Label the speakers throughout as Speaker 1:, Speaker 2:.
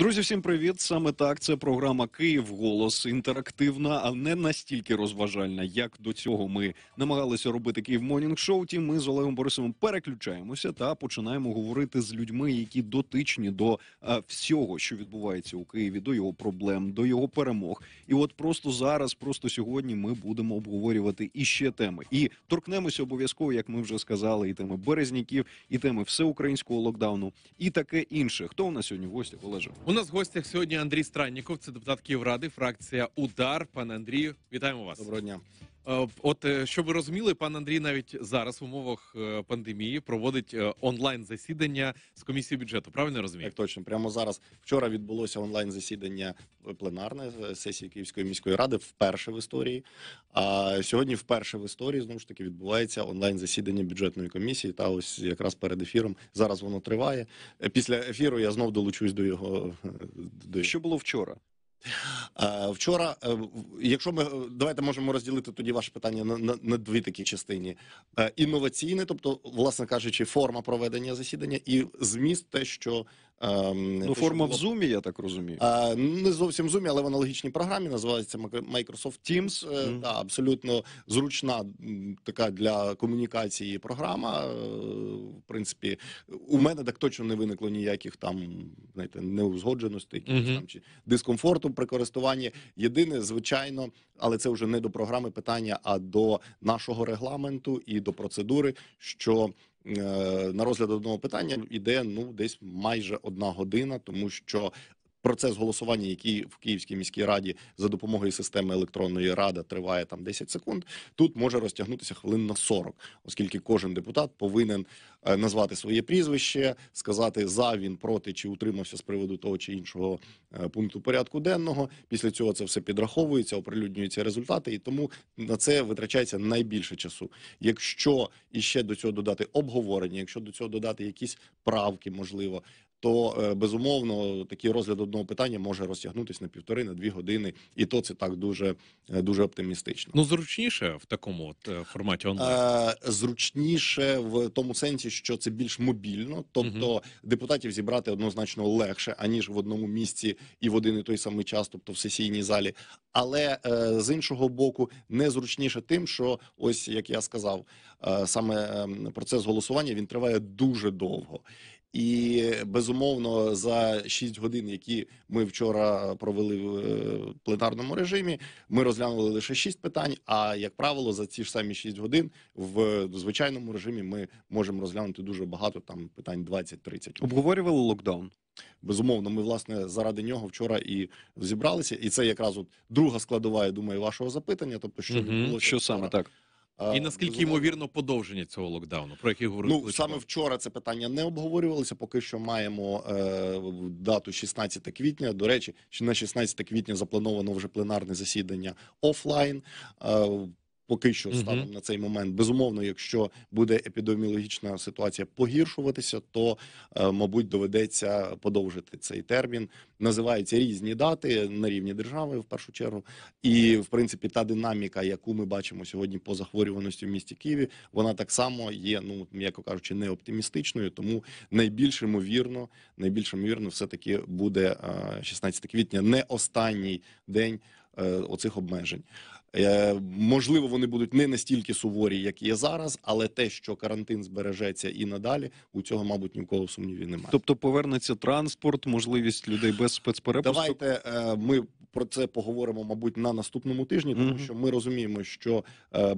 Speaker 1: Друзі, всім привіт! Саме так це програма Київ голос інтерактивна, а не настільки розважальна, як до цього ми намагалися робити Київ Монінг Шоу. Ті ми з Олегом Борисовим переключаємося та починаємо говорити з людьми, які дотичні до а, е, всього, що відбувається у Києві, до його проблем, до його перемог. І от просто зараз, просто сьогодні, ми будемо обговорювати іще теми і торкнемося обов'язково, як ми вже сказали, і теми березняків, і теми всеукраїнського локдауну, і таке інше. Хто у нас сьогодні в гостях Олеже?
Speaker 2: У нас в гостях сьогодні Андрій Странніков, це депутат Київради, фракція Удар. Пане Андрію, вітаємо вас. Доброго дня. Е, от е, щоб ви розуміли, пан Андрій навіть зараз в умовах е, пандемії
Speaker 3: проводить онлайн засідання з комісії бюджету. Правильно я розумію? Так точно прямо зараз. Вчора відбулося онлайн засідання пленарне сесії Київської міської ради вперше в історії. А сьогодні, вперше в історії, знову ж таки відбувається онлайн засідання бюджетної комісії. Та ось якраз перед ефіром зараз воно триває. Після ефіру я знов долучусь до його. До що було вчора. Е, вчора, е, якщо ми е, давайте можемо розділити тоді ваше питання на на, на дві такі частини: інноваційне, тобто, власне кажучи, форма проведення засідання і зміст, те, що Ем, ну, форма в Zoom,
Speaker 1: я так розумію.
Speaker 3: Не зовсім Zoom, але в аналогічній програмі називається Microsoft Teams. Mm. Е, да, Абсолютно зручна така для комунікації програма. Е, в принципі, у мене так точно не виникло ніяких там знаєте, неузгодженостей mm -hmm. там, чи дискомфорту при користуванні. Єдине, звичайно, але це вже не до програми питання, а до нашого регламенту і до процедури. що... Е, на розгляд одного питання ну, іде ну десь майже одна година, тому що Процес голосування, який в Київській міській раді за допомогою системи електронної ради триває там 10 секунд. Тут може розтягнутися хвилин на 40, оскільки кожен депутат повинен е, назвати своє прізвище, сказати за він проти чи утримався з приводу того чи іншого е, пункту порядку денного. Після цього це все підраховується, оприлюднюються результати, і тому на це витрачається найбільше часу. Якщо іще до цього додати обговорення, якщо до цього додати якісь правки, можливо, то е, безумовно такий розгляд одного питання може розтягнутися на півтори на дві години, і то це так дуже е, дуже оптимістично.
Speaker 2: Ну зручніше в такому от е,
Speaker 3: форматі онлайн? зручніше в тому сенсі, що це більш мобільно, тобто угу. депутатів зібрати однозначно легше аніж в одному місці і в один і той самий час, тобто в сесійній залі. Але з іншого боку, незручніше тим, що ось як я сказав, саме ем, процес голосування він триває дуже довго. І безумовно за 6 годин, які ми вчора провели в е, пленарному режимі, ми розглянули лише 6 питань. А як правило, за ці ж самі 6 годин в звичайному режимі ми можемо розглянути дуже багато там питань 20-30. Обговорювали локдаун. Безумовно, ми власне заради нього вчора і зібралися, і це якраз от друга складова. Я думаю, вашого запитання, тобто що угу, відбулося що саме так. І наскільки ймовірно
Speaker 2: подовження цього локдауну, про який говорили Ну, саме
Speaker 3: вчора це питання не обговорювалося. Поки що маємо е, дату 16 квітня. До речі, на 16 квітня заплановано вже пленарне засідання офлайн. Е, поки що станом угу. на цей момент. Безумовно, якщо буде епідеміологічна ситуація погіршуватися, то е, мабуть доведеться подовжити цей термін. Називаються різні дати на рівні держави в першу чергу. І в принципі та динаміка, яку ми бачимо сьогодні по захворюваності в місті Києві, вона так само є, ну м'яко кажучи, не оптимістичною. Тому найбільш ймовірно, найбільш ймовірно, все таки буде 16 е, квітня, не останній день е, оцих обмежень. Е, можливо, вони будуть не настільки суворі, як є зараз, але те, що карантин збережеться і надалі, у цього, мабуть, ні в кого сумнівів немає. Тобто повернеться транспорт, можливість людей
Speaker 1: без спецперепусток?
Speaker 3: Давайте е, ми про це поговоримо, мабуть, на наступному тижні, тому що ми розуміємо, що е,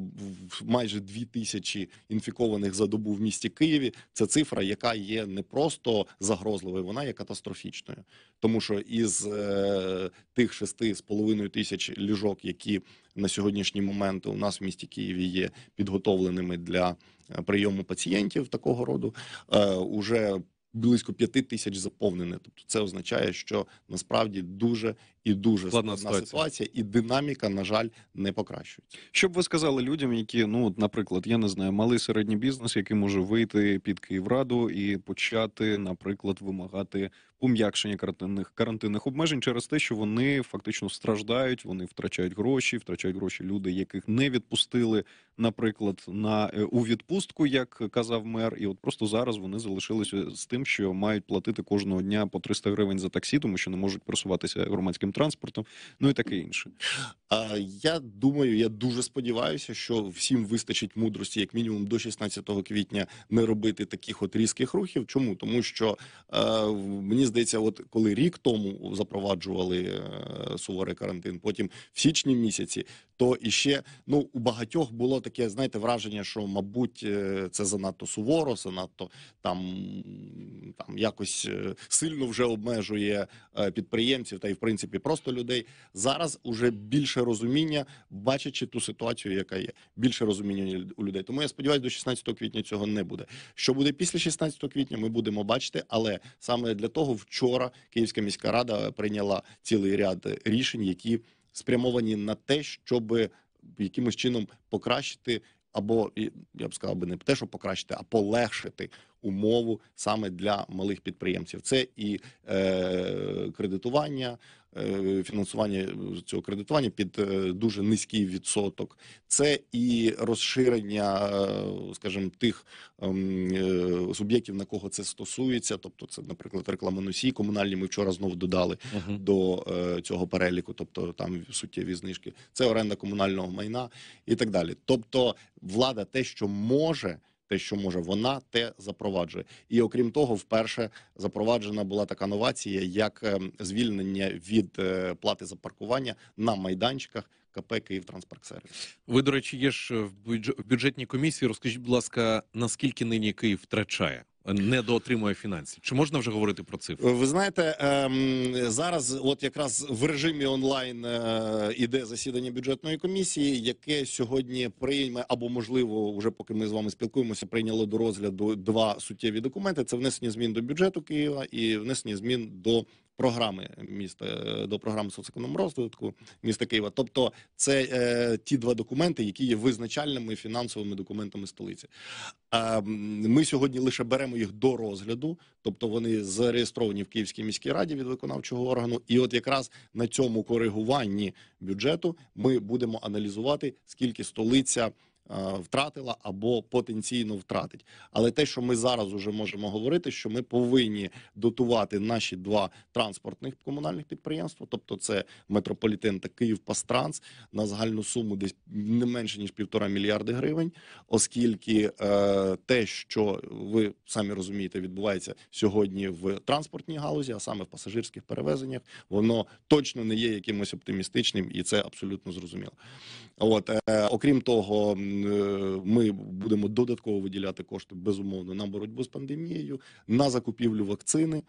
Speaker 3: майже дві тисячі інфікованих за добу в місті Києві це цифра, яка є не просто загрозливою, вона є катастрофічною, тому що із е, тих шести з половиною тисяч ліжок, які на сьогоднішній момент у нас в місті Києві є підготовленими для е, прийому пацієнтів такого роду, е, уже Близько п'яти тисяч заповнене, тобто це означає, що насправді дуже і дуже складна ситуація. ситуація, і динаміка, на жаль, не
Speaker 1: покращують. Що б ви сказали людям, які ну, наприклад, я не знаю, малий середній бізнес, який може вийти під Київраду і почати, наприклад, вимагати пом'якшення карантинних карантинних обмежень через те, що вони фактично страждають, вони втрачають гроші, втрачають гроші люди, яких не відпустили, наприклад, на е, у відпустку, як казав мер, і от просто зараз вони залишилися з тим, що мають платити кожного дня по 300 гривень за таксі, тому що
Speaker 3: не можуть просуватися громадським громадським транспортом, ну і таке інше. А Я думаю, я дуже сподіваюся, що всім вистачить мудрості, як мінімум, до 16 квітня не робити таких от різких рухів. Чому тому, що е, мені здається, от коли рік тому запроваджували е, суворий карантин, потім в січні місяці, то іще ну у багатьох було таке, знаєте, враження, що мабуть е, це занадто суворо, занадто там там якось е, сильно вже обмежує е, підприємців та й в принципі Просто людей зараз уже більше розуміння, бачачи ту ситуацію, яка є. Більше розуміння у людей. Тому я сподіваюся, до 16 квітня цього не буде. Що буде після 16 квітня, ми будемо бачити, але саме для того вчора Київська міська рада прийняла цілий ряд рішень, які спрямовані на те, щоб якимось чином покращити. Або я б сказав би не те, що покращити, а полегшити умову саме для малих підприємців. Це і е, кредитування, е, фінансування е, цього кредитування під е, дуже низький відсоток, це і розширення, е, скажімо, тих е, е, суб'єктів, на кого це стосується. Тобто, це, наприклад, рекламоносії комунальні. Ми вчора знову додали uh -huh. до е, цього переліку, тобто там суттєві знижки, це оренда комунального майна і так далі. Тобто влада те, що може те, що може вона те запроваджує. І окрім того, вперше запроваджена була така новація, як е, звільнення від е, плати за паркування на майданчиках. КП Київ «Київтранспарксервіс».
Speaker 2: Ви до речі, є ж в бюджетній комісії. Розкажіть, будь ласка, наскільки нині Київ втрачає? недоотримує фінансів. Чи можна вже говорити про цифри?
Speaker 3: Ви знаєте, ем, зараз, от якраз в режимі онлайн е, іде засідання бюджетної комісії, яке сьогодні прийме або можливо, вже поки ми з вами спілкуємося, прийняло до розгляду два суттєві документи: це внесення змін до бюджету Києва і внесення змін до програми міста е, до програми соцеконом розвитку міста Києва. Тобто, це е, ті два документи, які є визначальними фінансовими документами столиці. Е, ми сьогодні лише беремо їх до розгляду, тобто вони зареєстровані в Київській міській раді від виконавчого органу. І от якраз на цьому коригуванні бюджету ми будемо аналізувати скільки столиця. Е, втратила або потенційно втратить. Але те, що ми зараз уже можемо говорити, що ми повинні дотувати наші два транспортних комунальних підприємства, тобто це метрополітен та Київ Пастранс, на загальну суму десь не менше ніж півтора мільярди гривень, оскільки е, те, що ви самі розумієте, відбувається сьогодні в транспортній галузі, а саме в пасажирських перевезеннях, воно точно не є якимось оптимістичним, і це абсолютно зрозуміло. От е, окрім того. Е, ми будемо додатково виділяти кошти безумовно на боротьбу з пандемією, на закупівлю вакцини.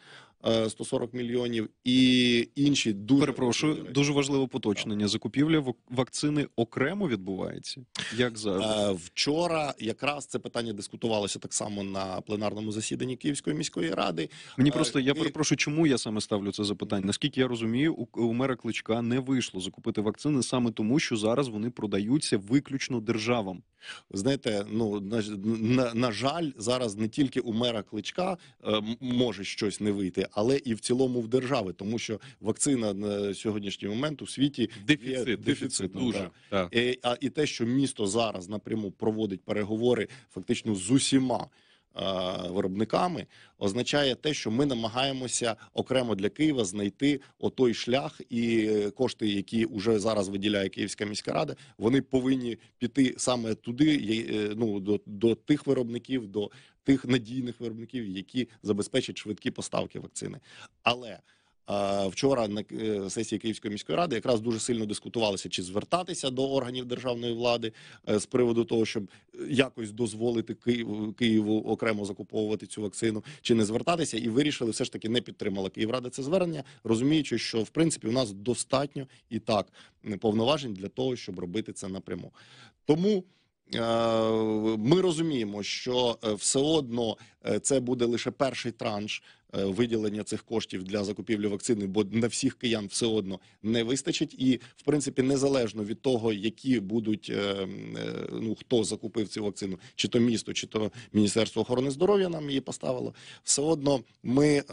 Speaker 3: 140 е, мільйонів і інші дуже перепрошую. Важливі. Дуже важливе поточнення закупівля вакцини окремо відбувається. Як завжди? Е, вчора, якраз це питання дискутувалося так само на пленарному засіданні Київської міської ради. Мені е, просто я і... перепрошую, чому я саме ставлю це запитання.
Speaker 1: Наскільки я розумію, у, у мера кличка не вийшло закупити вакцини саме тому, що зараз вони продаються
Speaker 3: виключно державам. Знаєте, ну на, на, на жаль, зараз не тільки у мера кличка е, може щось не вийти але і в цілому в держави, тому що вакцина на сьогоднішній момент у світі дефіцит, є дефіцитна, дуже да. так. І, а і те, що місто зараз напряму проводить переговори, фактично з усіма. Виробниками означає те, що ми намагаємося окремо для Києва знайти отой шлях, і кошти, які вже зараз виділяє Київська міська рада, вони повинні піти саме туди, е, ну до, до тих виробників, до тих надійних виробників, які забезпечать швидкі поставки вакцини. Але Вчора на е, сесії Київської міської ради якраз дуже сильно дискутувалося, чи звертатися до органів державної влади е, з приводу того, щоб е, якось дозволити Києву Києву окремо закуповувати цю вакцину, чи не звертатися, і вирішили все ж таки не підтримала Київрада це звернення, розуміючи, що в принципі у нас достатньо і так повноважень для того, щоб робити це напряму. Тому. Е, ми розуміємо, що е, все одно е, це буде лише перший транш виділення цих коштів для закупівлі вакцини, бо на всіх киян все одно не вистачить, і в принципі незалежно від того, які будуть ну хто закупив цю вакцину, чи то місто, чи то міністерство охорони здоров'я нам її поставило. Все одно ми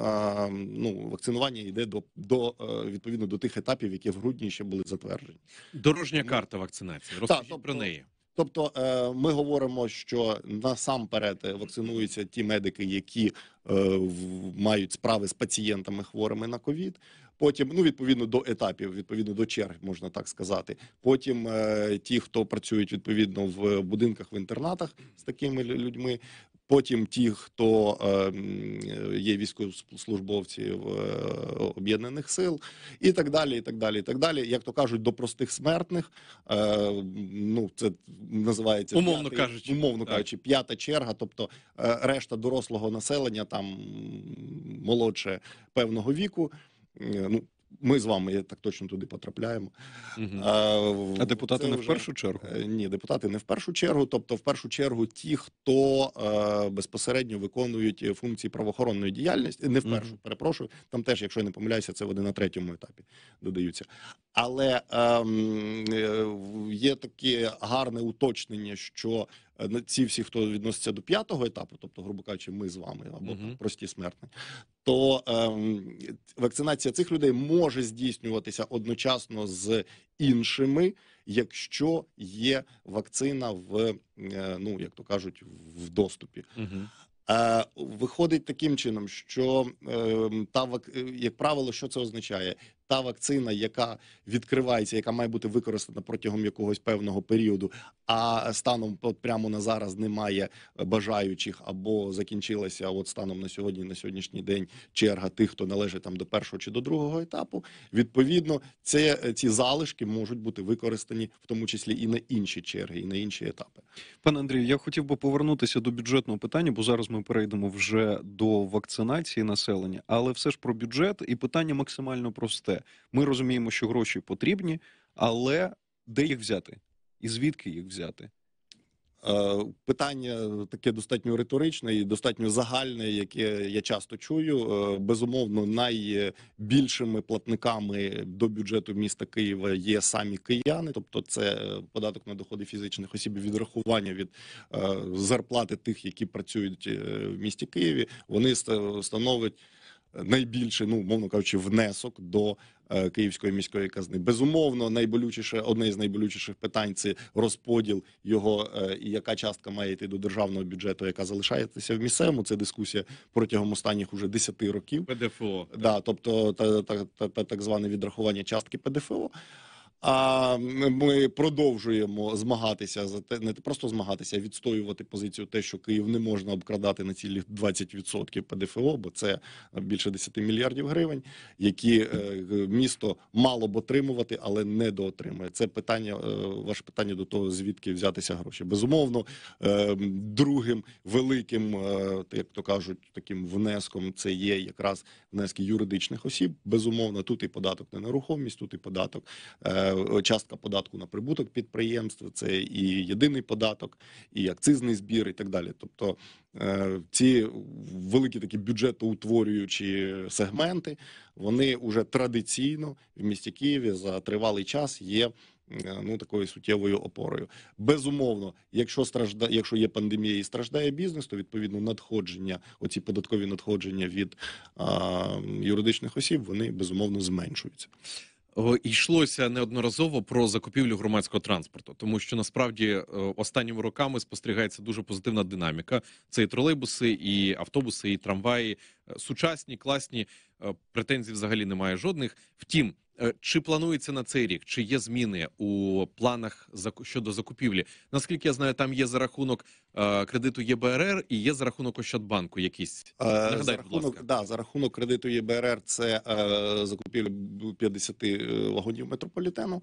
Speaker 3: ну вакцинування йде до до відповідно до тих етапів, які в грудні ще були затверджені.
Speaker 2: Дорожня ну. карта вакцинації. Розкажіть Та, про тобто неї.
Speaker 3: Тобто, е, ми говоримо, що насамперед е, вакцинуються ті медики, які е, мають справи з пацієнтами хворими на ковід. Потім, ну відповідно до етапів, відповідно до черг, можна так сказати. Потім е, ті, хто працюють відповідно в будинках в інтернатах з такими людьми, Потім ті, хто ем, є військовослужбовці е, об'єднаних сил, і так далі, і так далі, і так далі. Як то кажуть, до простих смертних е, ну це називається умовно п'ятий, кажучи, умовно так. кажучи, п'ята черга, тобто е, решта дорослого населення, там молодше певного віку. Ну ми з вами я так точно туди потрапляємо. Угу. А, а депутати не вже... в першу чергу? Е, ні, депутати не в першу чергу. Тобто, в першу чергу, ті, хто е, безпосередньо виконують е, функції правоохоронної діяльності, не в першу, угу. перепрошую. Там теж, якщо я не помиляюся, це вони на третьому етапі додаються. Але ем, е, є таке гарне уточнення, що е, ці всі, хто відноситься до п'ятого етапу, тобто, грубо кажучи, ми з вами або uh прості смертні, то ем, вакцинація цих людей може здійснюватися одночасно з іншими, якщо є вакцина в е, ну як то кажуть, в доступі. Uh Виходить таким чином, що ем, та як правило, що це означає? та вакцина, яка відкривається, яка має бути використана протягом якогось певного періоду, а станом от прямо на зараз немає бажаючих або закінчилася от станом на сьогодні, на сьогоднішній день черга тих, хто належить там до першого чи до другого етапу. Відповідно, це ці залишки можуть бути використані в тому числі і на інші черги, і на інші етапи. Пане Андрію, я хотів би повернутися до бюджетного питання, бо зараз ми
Speaker 1: перейдемо вже до вакцинації населення, але все ж про бюджет і питання максимально просте ми розуміємо, що гроші потрібні, але де їх взяти, і
Speaker 3: звідки їх взяти? Е, питання таке достатньо риторичне і достатньо загальне, яке я часто чую. Е, безумовно, найбільшими платниками до бюджету міста Києва є самі кияни, тобто це податок на доходи фізичних осіб, відрахування від е, зарплати тих, які працюють в місті Києві. Вони становлять найбільший, ну мовно кажучи, внесок до е, Київської міської казни. Безумовно, найболючіше одне з найболючіших питань це розподіл його е, і яка частка має йти до державного бюджету, яка залишається в місцевому. Це дискусія протягом останніх уже 10 років. ПДФО. да, тобто та, та, та, та так зване відрахування частки ПДФО. А ми продовжуємо змагатися за те, не просто змагатися, а відстоювати позицію, те, що Київ не можна обкрадати на цілі 20% ПДФО, бо це е, більше 10 мільярдів гривень, які е, місто мало б отримувати, але не доотримує. Це питання, е, ваше питання до того, звідки взятися гроші. Безумовно, другим великим, як то кажуть, таким внеском це є якраз внески юридичних осіб. Безумовно, тут і податок на нерухомість, тут і податок. Е, частка податку на прибуток підприємств, це і єдиний податок, і акцизний збір, і так далі. Тобто е, ці великі такі бюджетоутворюючі сегменти, вони вже традиційно в місті Києві за тривалий час є. Е, ну, такою суттєвою опорою, безумовно, якщо стражда, якщо є пандемія і страждає бізнес, то відповідно надходження, оці податкові надходження від а, юридичних осіб, вони безумовно зменшуються. Йшлося неодноразово про закупівлю громадського транспорту, тому що
Speaker 2: насправді е, останніми роками спостерігається дуже позитивна динаміка. Це і тролейбуси, і автобуси, і трамваї е, сучасні, класні е, претензій взагалі немає жодних. Втім, чи планується на цей рік, чи є зміни у планах щодо закупівлі? Наскільки я знаю, там є за рахунок Е, кредиту ЄБРР і є за рахунок Ощадбанку якийсь е, Нагадай, за рахунок,
Speaker 3: будь ласка. Да, за рахунок кредиту ЄБРР це е, закупівля 50 е, вагонів метрополітену.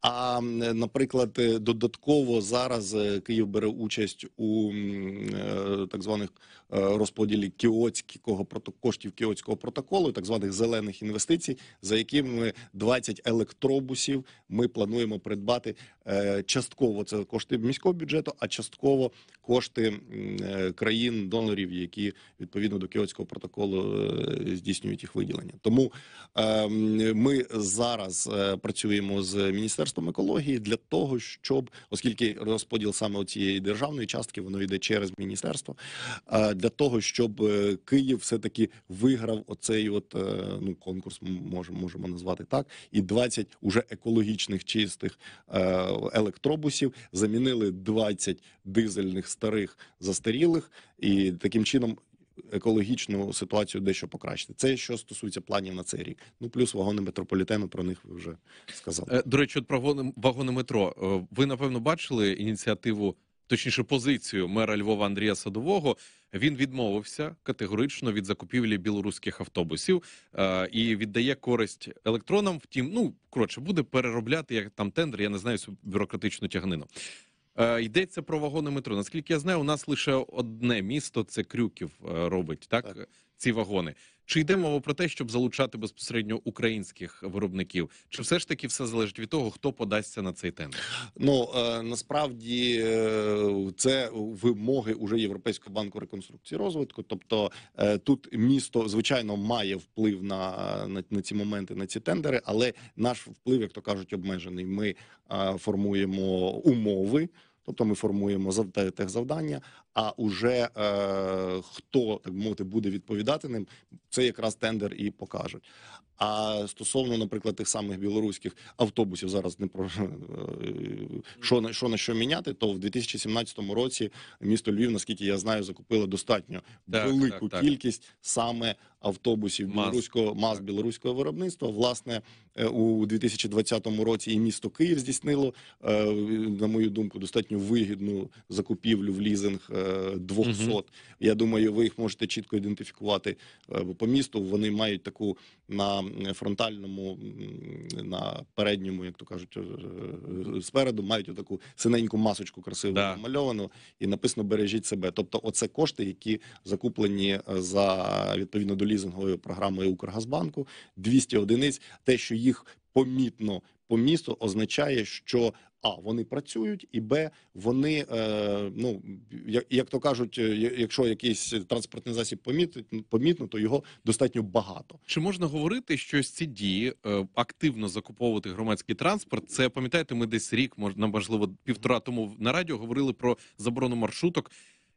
Speaker 3: А наприклад, додатково зараз Київ бере участь у е, так званих розподілі кіотського коштів кіотського протоколу, так званих зелених інвестицій, за якими 20 електробусів ми плануємо придбати е, частково це кошти міського бюджету, а частково кошти е, країн донорів, які відповідно до Кіотського протоколу е, здійснюють їх виділення. Тому е, ми зараз працюємо з міністерством екології для того, щоб оскільки розподіл саме цієї державної частки воно йде через міністерство, для того щоб Київ все таки виграв оцей от ну конкурс, можемо можемо назвати так, і 20 уже екологічних чистих електробусів замінили 20 дизельних старих застарілих, і таким чином екологічну ситуацію дещо покращити. Це що стосується планів на цей рік. Ну плюс вагони метрополітену. Про них ви вже сказали. Е, до
Speaker 2: речі, от про вагони, вагони метро. Е, ви напевно бачили ініціативу. Точніше, позицію мера Львова Андрія Садового він відмовився категорично від закупівлі білоруських автобусів е, і віддає користь електронам. Втім, ну коротше, буде переробляти як там тендер. Я не знаю цю бюрократичну тягнину. Е, йдеться про вагони метро. Наскільки я знаю, у нас лише одне місто це Крюків е, робить так, так. ці вагони. Чи йде мова про те, щоб залучати безпосередньо українських виробників? Чи все ж таки все залежить від того, хто подасться на цей тендер?
Speaker 3: Ну е, насправді це вимоги уже Європейського банку реконструкції розвитку. Тобто тут місто звичайно має вплив на, на, на ці моменти, на ці тендери, але наш вплив, як то кажуть, обмежений. Ми формуємо умови. Тобто ми формуємо завдання, А уже е, хто так мовити буде відповідати ним, це якраз тендер і покажуть. А стосовно, наприклад, тих самих білоруських автобусів, зараз не про е, що на що на що міняти, то в 2017 році місто Львів, наскільки я знаю, закупило достатньо так, велику так, кількість саме автобусів мас. білоруського мас білоруського виробництва. Власне е, у 2020 році і місто Київ здійснило, е, на мою думку, достатньо вигідну закупівлю в лізинг 200. Угу. Я думаю, ви їх можете чітко ідентифікувати. по місту вони мають таку на фронтальному, на передньому, як то кажуть, е, е, спереду мають таку синеньку масочку красиву да. намальовану і написано Бережіть себе. Тобто, оце кошти, які закуплені за відповідно до лізингової програми Укргазбанку 200 одиниць, те, що їх помітно. По місту означає, що а вони працюють, і б вони е, ну як, як то кажуть, е, якщо якийсь транспортний засіб помітить, помітно, то його достатньо багато.
Speaker 2: Чи можна говорити, що з ці дії е, активно закуповувати громадський транспорт? Це пам'ятаєте, ми десь рік можна можливо півтора тому на радіо говорили про заборону маршруток.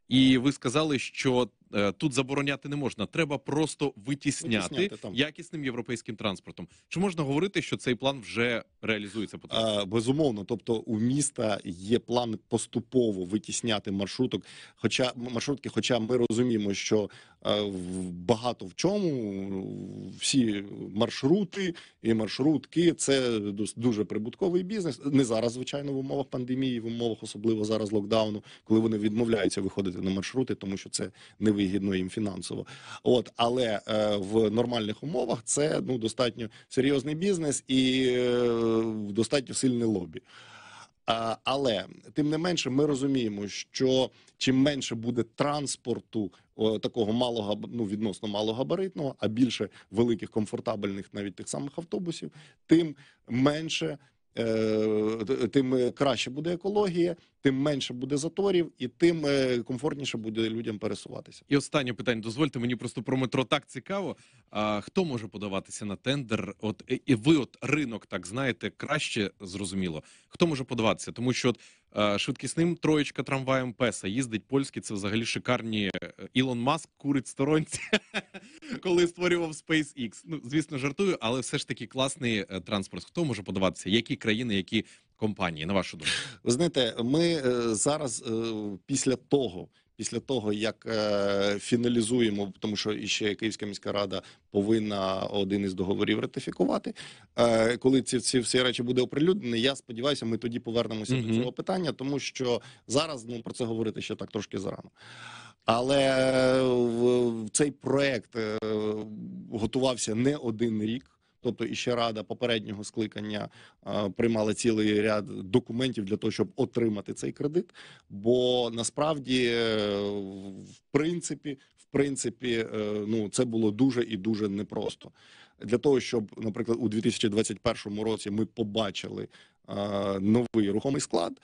Speaker 2: І ви сказали, що Е, тут забороняти не можна. Треба просто витісняти, витісняти якісним європейським транспортом. Чи можна говорити, що цей план вже реалізується?
Speaker 3: А, е, безумовно, тобто у міста є план поступово витісняти маршруток. Хоча маршрутки, хоча ми розуміємо, що е, багато в чому всі маршрути і маршрутки це дуже прибутковий бізнес. Не зараз, звичайно, в умовах пандемії, в умовах особливо зараз локдауну, коли вони відмовляються виходити на маршрути, тому що це не вигідно їм фінансово. От але е, в нормальних умовах це ну достатньо серйозний бізнес і е, достатньо сильне лобі. А, але тим не менше, ми розуміємо, що чим менше буде транспорту о, такого малого ну, відносно малогабаритного, а більше великих комфортабельних, навіть тих самих автобусів, тим менше Е, тим е, краще буде екологія, тим менше буде заторів, і тим е, комфортніше буде людям пересуватися.
Speaker 2: І останнє питання. Дозвольте мені просто про метро. Так цікаво. А хто може подаватися на тендер? От і ви, от ринок, так знаєте, краще зрозуміло. Хто може подаватися, тому що от Е, швидкісним троєчка трамваєм песа їздить польські. Це взагалі шикарні е, Ілон Маск курить сторонці, коли створював SpaceX. Ну звісно, жартую, але все ж таки класний е, транспорт. Хто може подаватися? Які країни, які компанії? На вашу думку,
Speaker 3: ви знаєте, ми зараз після того після того як е, фіналізуємо, тому що ще Київська міська рада повинна один із договорів ратифікувати. Е, коли ці всі всі речі буде оприлюднені, я сподіваюся, ми тоді повернемося mm до цього питання, тому що зараз ну про це говорити ще так трошки зарано. Але в цей проект е, готувався не один рік. Тобто іще рада попереднього скликання е, приймала цілий ряд документів для того, щоб отримати цей кредит. Бо насправді, е, в принципі, в принципі, е, ну це було дуже і дуже непросто для того, щоб, наприклад, у 2021 році ми побачили е, новий рухомий склад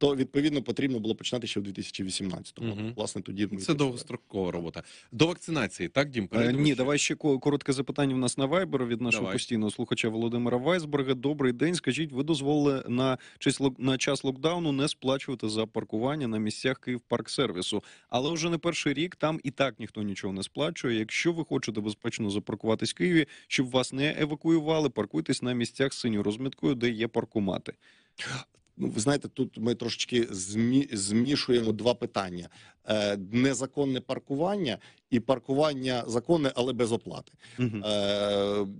Speaker 3: то відповідно потрібно було починати ще в 2018 році. Угу. Власне, тоді ми це довгострокова робота.
Speaker 2: До вакцинації, так
Speaker 1: дім е, ні, давай ще коротке запитання. В нас на Viber від нашого давай. постійного слухача Володимира Вайсберга. Добрий день. Скажіть, ви дозволили на честь на час локдауну не сплачувати за паркування на місцях Київ парк сервісу, але вже не перший рік там і так ніхто нічого не сплачує. Якщо ви хочете безпечно запаркуватись в Києві, щоб вас не евакуювали, паркуйтесь
Speaker 3: на місцях з синьою розміткою, де є паркомати. Ну, ви знаєте, тут ми трошечки змі... змішуємо два питання: е, незаконне паркування і паркування законне, але без оплати. Угу.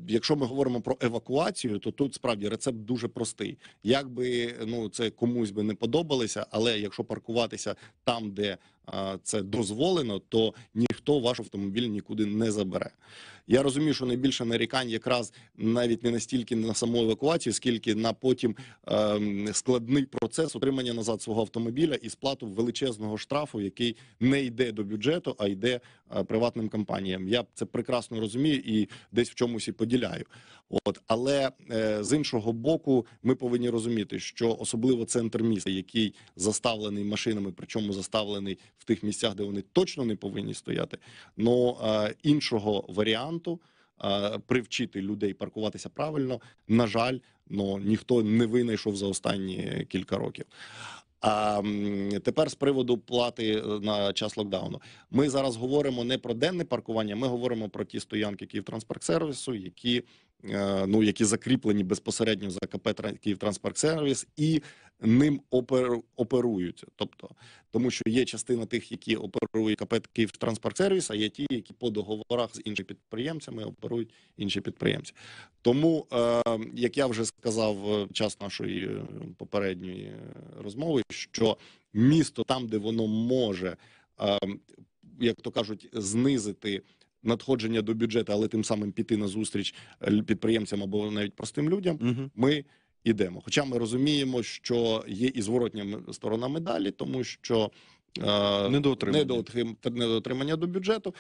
Speaker 3: Якщо ми говоримо про евакуацію, то тут справді рецепт дуже простий. Як би ну це комусь би не подобалося, але якщо паркуватися там, де е, це дозволено, то ніхто ваш автомобіль нікуди не забере. Я розумію, що найбільше нарікань якраз навіть не настільки на саму евакуацію, скільки на потім е складний процес отримання назад свого автомобіля і сплату величезного штрафу, який не йде до бюджету, а йде е приватним компаніям. Я це прекрасно розумію і десь в чомусь і поділяю. От але е з іншого боку, ми повинні розуміти, що особливо центр міста, який заставлений машинами, причому заставлений в тих місцях, де вони точно не повинні стояти, но е іншого варіанту фронту, привчити людей паркуватися правильно. На жаль, ну ніхто не винайшов за останні кілька років. А тепер з приводу плати е, на час локдауну. Ми зараз говоримо не про денне паркування, ми говоримо про ті стоянки Київтранспарксервісу, які Е, ну які закріплені безпосередньо за в ЗКП «Київтранспортсервіс», і ним оперують. Тобто, тому що є частина тих, які оперують КП «Київтранспортсервіс», а є ті, які по договорах з іншими підприємцями оперують інші підприємці. Тому е, як я вже сказав е, в час нашої попередньої розмови, що місто там, де воно може, як то кажуть, знизити надходження до бюджету, але тим самим піти на зустріч е, підприємцям або навіть простим людям. Угу. Ми ідемо. Хоча ми розуміємо, що є і зворотня сторона медалі, тому що е, недоотримання. недоотримання до бюджету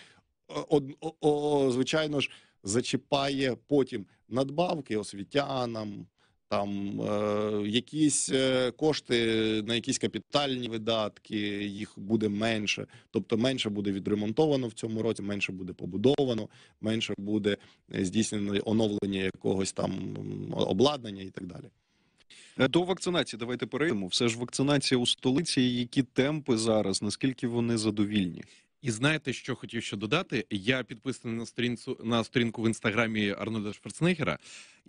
Speaker 3: е, о, о, о, звичайно ж зачіпає потім надбавки освітянам там е, якісь е, кошти на якісь капітальні видатки, їх буде менше, тобто менше буде відремонтовано в цьому році, менше буде побудовано, менше буде е, здійснено оновлення якогось там обладнання і
Speaker 1: так далі. Е, до вакцинації давайте перейдемо. Все ж
Speaker 3: вакцинація у
Speaker 1: столиці. Які темпи зараз? Наскільки вони задовільні?
Speaker 2: І знаєте, що хотів ще додати? Я підписаний на сторінку на сторінку в інстаграмі Арнольда Шварценеггера.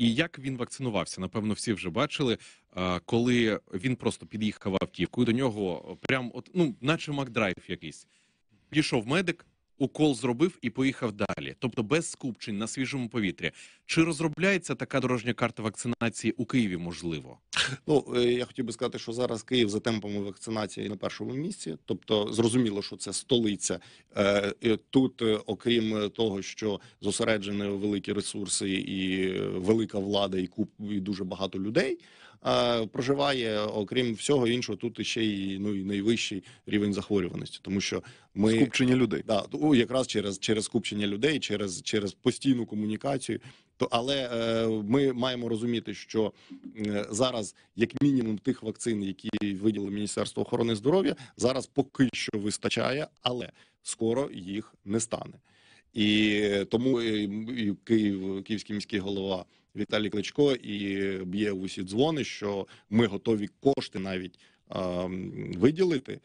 Speaker 2: І як він вакцинувався? Напевно, всі вже бачили, коли він просто під'їхав автівкою до нього, прям от ну, наче макдрайв якийсь. Пішов медик, укол зробив і поїхав далі, тобто без скупчень на свіжому повітрі. Чи розробляється така дорожня карта вакцинації у Києві? Можливо,
Speaker 3: ну е, я хотів би сказати, що зараз Київ за темпами вакцинації на першому місці, тобто зрозуміло, що це столиця е, тут, е, окрім того, що зосереджені великі ресурси, і велика влада, і куп і дуже багато людей проживає, окрім всього іншого, тут ще й ну і найвищий рівень захворюваності, тому що ми скупчення людей да ну, якраз через через скупчення людей, через через постійну комунікацію. То але е, ми маємо розуміти, що е, зараз, як мінімум, тих вакцин, які виділили Міністерство охорони здоров'я, зараз поки що вистачає, але скоро їх не стане. І тому е, і Київ, київський міський голова. Віталій Кличко і б'є усі дзвони, що ми готові кошти навіть виділити.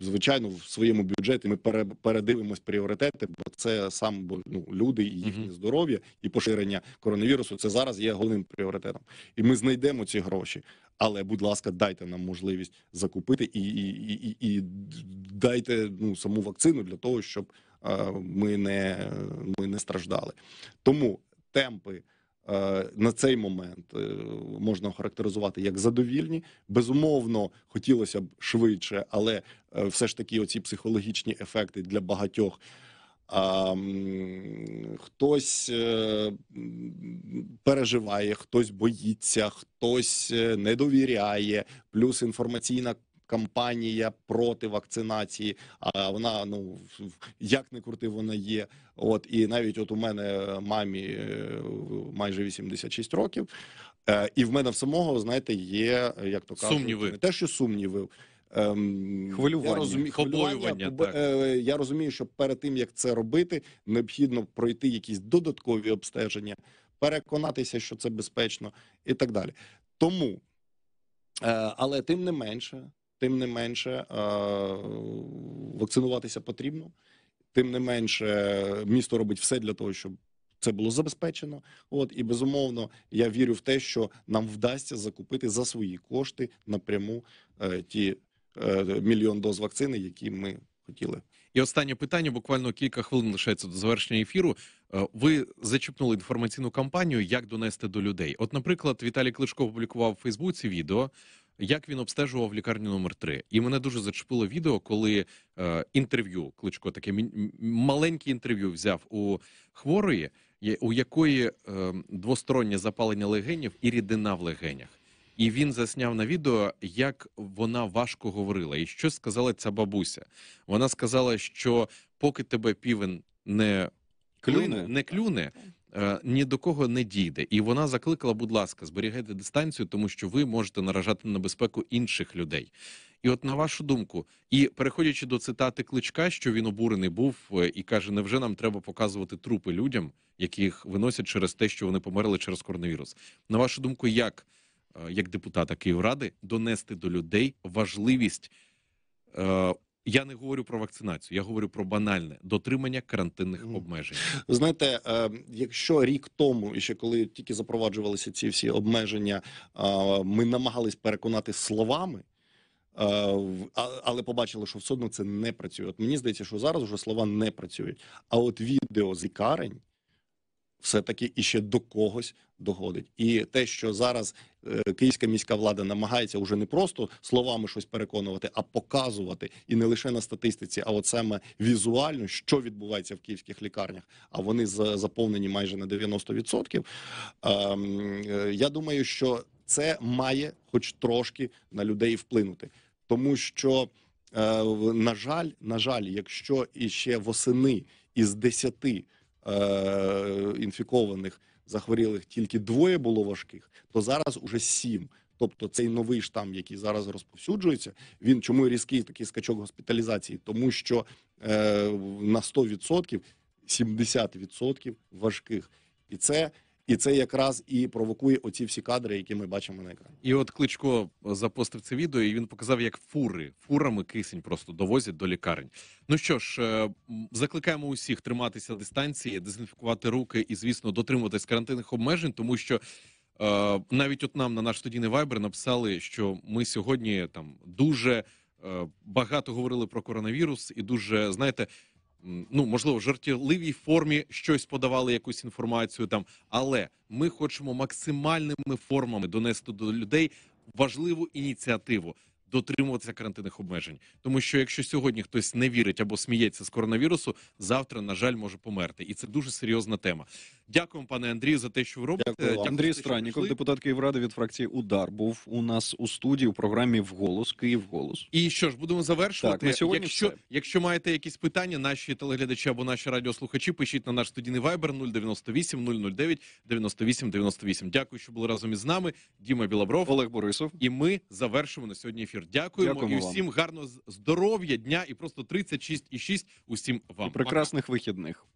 Speaker 3: Звичайно, в своєму бюджеті ми передивимось пріоритети, бо це сам ну, люди і їхнє здоров'я і поширення коронавірусу. Це зараз є головним пріоритетом, і ми знайдемо ці гроші. Але, будь ласка, дайте нам можливість закупити і і, і, і дайте ну саму вакцину для того, щоб ми не ми не страждали. Тому темпи. Е, на цей момент е, можна характеризувати як задовільні. Безумовно, хотілося б швидше, але е, все ж таки, оці психологічні ефекти для багатьох. А, Хтось переживає, хтось боїться, хтось не довіряє. Плюс інформаційна кампанія проти вакцинації. А вона ну як не крути, вона є. От і навіть от у мене е, мамі е, майже 86 років, е, і в мене в самого знаєте, є як то кажуть, сумніви. не те, що сумніви. Ем, хвилювання, я розумі... хвилювання так. я розумію, що перед тим як це робити, необхідно пройти якісь додаткові обстеження, переконатися, що це безпечно, і так далі. Тому, але тим не менше, Тим не менше е, вакцинуватися потрібно, тим не менше, місто робить все для того, щоб це було забезпечено. От і безумовно, я вірю в те, що нам вдасться закупити за свої кошти напряму е, ті е, мільйон доз вакцини, які ми хотіли.
Speaker 2: І останнє питання. Буквально кілька хвилин лишається до завершення ефіру. Ви зачіпнули інформаційну кампанію, як донести до людей. От, наприклад, Віталій Клишко опублікував в Фейсбуці відео як він обстежував лікарню номер 3 І мене дуже зачепило відео, коли е, інтерв'ю кличко таке маленьке інтерв'ю взяв у хворої, у якої е, двостороннє запалення легенів і рідина в легенях. І він засняв на відео, як вона важко говорила, і що сказала ця бабуся. Вона сказала, що поки тебе півень не клюне, не клюне Е, ні до кого не дійде. І вона закликала, будь ласка, зберігайте дистанцію, тому що ви можете наражати на безпеку інших людей. І, от, на вашу думку, і переходячи до цитати кличка, що він обурений був е, і каже: невже нам треба показувати трупи людям, яких виносять через те, що вони померли через коронавірус? На вашу думку, як е, як депутата Київради донести до людей важливість? Я не говорю про вакцинацію, я говорю про банальне дотримання карантинних обмежень.
Speaker 3: Знаєте, ем, якщо рік тому, і ще коли тільки запроваджувалися ці всі обмеження, ми намагались переконати словами. Е, але побачили, що все одно це не працює. От мені здається, що зараз вже слова не працюють. А от відео зікарень все-таки іще до когось доходить. І те, що зараз е, київська міська влада намагається уже не просто словами щось переконувати, а показувати і не лише на статистиці, а от саме візуально, що відбувається в київських лікарнях, а вони заповнені майже на 90%. Ем, е, я думаю, що це має, хоч трошки, на людей вплинути, тому що. Е, на жаль, на жаль, якщо іще восени із 10 е, інфікованих захворілих тільки двоє було важких, то зараз уже сім. Тобто цей новий штам, який зараз розповсюджується, він чому різкий такий скачок госпіталізації, тому що е, на 100% 70% важких, і це і це якраз і провокує оці всі кадри, які ми бачимо на екрані.
Speaker 2: І от кличко запостив це відео, і він показав, як фури фурами кисень просто довозять до лікарень. Ну що ж, е, закликаємо усіх триматися дистанції, дезінфікувати руки і, звісно, дотримуватись карантинних обмежень, тому що. Е, навіть от нам на наш студійний вайбер написали, що ми сьогодні там дуже е, багато говорили про коронавірус, і дуже знаєте ну можливо жартівливій формі щось подавали, якусь інформацію там, але ми хочемо максимальними формами донести до людей важливу ініціативу дотримуватися карантинних обмежень, тому що якщо сьогодні хтось не вірить або сміється з коронавірусу, завтра на жаль може померти, і це дуже серйозна тема. Дякуємо, пане Андрію, за те, що ви робите. Дякую, Дякую Андрій Странніков,
Speaker 1: депутат Київради від фракції Удар був у нас у студії у програмі «Вголос», Київ голос. І що ж будемо завершувати? Так, сьогодні якщо
Speaker 2: якщо маєте якісь питання, наші телеглядачі або наші радіослухачі, пишіть на наш студійний вайбер 098 009 98 98. Дякую, що були разом із нами. Діма Білобров, Олег Борисов, і ми завершимо на сьогодні ефір ефір. Дякуємо Дякуємо і вам. всім гарного здоров'я, дня і просто 36,6 усім вам. І прекрасних вихідних.